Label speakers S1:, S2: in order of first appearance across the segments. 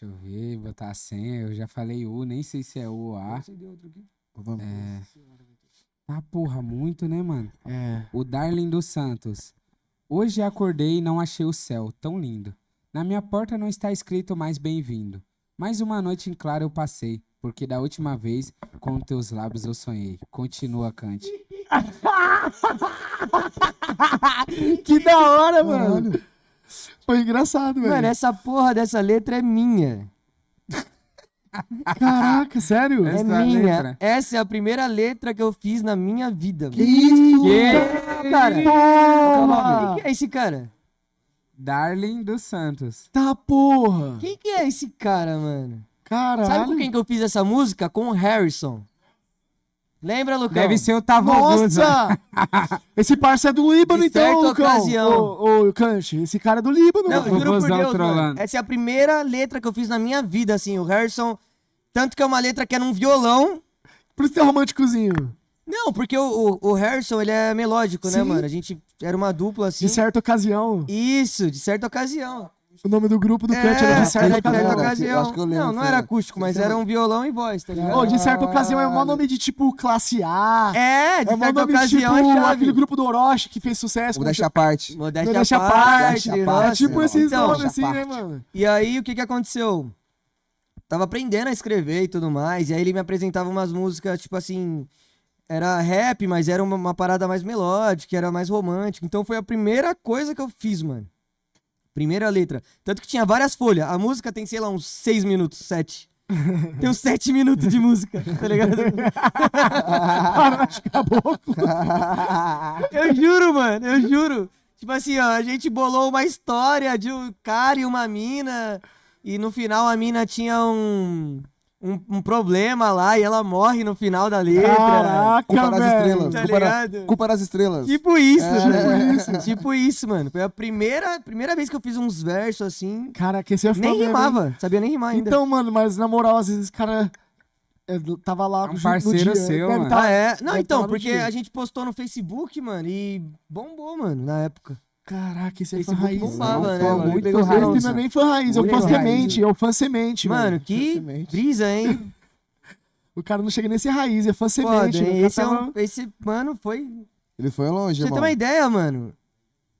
S1: Deixa eu ver, botar a senha. Eu já falei U, nem sei se é U ou A. Vamos. É... Ah, porra, muito, né, mano? É. O Darling dos Santos. Hoje acordei e não achei o céu, tão lindo. Na minha porta não está escrito mais bem-vindo. Mais uma noite em claro eu passei, porque da última vez com teus lábios eu sonhei. Continua, Cante. que da hora, mano. mano. Foi engraçado, velho. Mano, essa porra dessa letra é minha. Caraca, sério? É essa é minha. Letra. Essa é a primeira letra que eu fiz na minha vida. Que isso, que... cara? É Toma. Quem que é esse cara? Darling dos Santos. Tá porra. Quem que é esse cara, mano? Caralho. Sabe com quem que eu fiz essa música? Com o Harrison. Lembra, Lucão? Deve ser o Tavogusa. Nossa! esse parça é do Líbano, De então, Lucão. ocasião. Ô, ô, esse cara é do Líbano. Não, mano. juro por Deus, mano. Essa é a primeira letra que eu fiz na minha vida, assim. O Harrison... Tanto que é uma letra que é num violão. Por isso que é românticozinho. Não, porque o, o, o Harrison, ele é melódico, né, mano? A gente era uma dupla, assim. De certa ocasião. Isso, de certa ocasião. O nome do grupo do é, Cut era De Certa Ocasião. ocasião. Acho que eu lembro, não, não era acústico, mas era um violão e voz, tá ligado? Ô, De Certa Ocasião é o maior nome de tipo classe A. É, é De é Certa nome, Ocasião tipo, é aquele grupo do Orochi que fez sucesso. Modéstia à parte. Modéstia à parte. É tipo esses então, nomes assim, né, mano? E aí, o que que aconteceu? Tava aprendendo a escrever e tudo mais, e aí ele me apresentava umas músicas, tipo assim era rap, mas era uma, uma, parada mais melódica, era mais romântica. Então foi a primeira coisa que eu fiz, mano. Primeira letra. Tanto que tinha várias folhas. A música tem, sei lá, uns seis minutos, sete. Tem uns sete minutos de música, tá ligado? caboclo. eu juro, mano, eu juro. Tipo assim, ó, a gente bolou uma história de um cara e uma mina. E no final a mina tinha um um, um, problema lá e ela morre no final da letra. Caraca, culpa das estrelas. Tá culpa, culpa das estrelas. Tipo isso, é. tipo isso. Tipo isso, mano. Foi a primeira, primeira vez que eu fiz uns versos assim. Cara, que esse é Nem né, rimava, sabia nem rimar ainda. Então, mano, mas na moral, às vezes, cara. Eu é, tava lá é com um parceiro dia, seu, mano. Ah, tá, ah, é. Não, então, porque dia. a gente postou no Facebook, mano, e bombou, mano, na época. Caraca, isso aí foi raiz. Bombava, né, mano? Muito pegou é raiz. Esse também foi raiz. Eu fã semente, eu é fã semente. Mano, que brisa, hein? o cara não chega nesse raiz, é fã semente. Esse, é tá um, esse, mano, foi... Ele foi longe, mano. Você tem uma ideia, mano?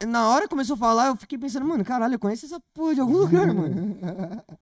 S1: Na hora começou a falar, eu fiquei pensando, mano, caralho, eu conheço essa porra de algum lugar, mano.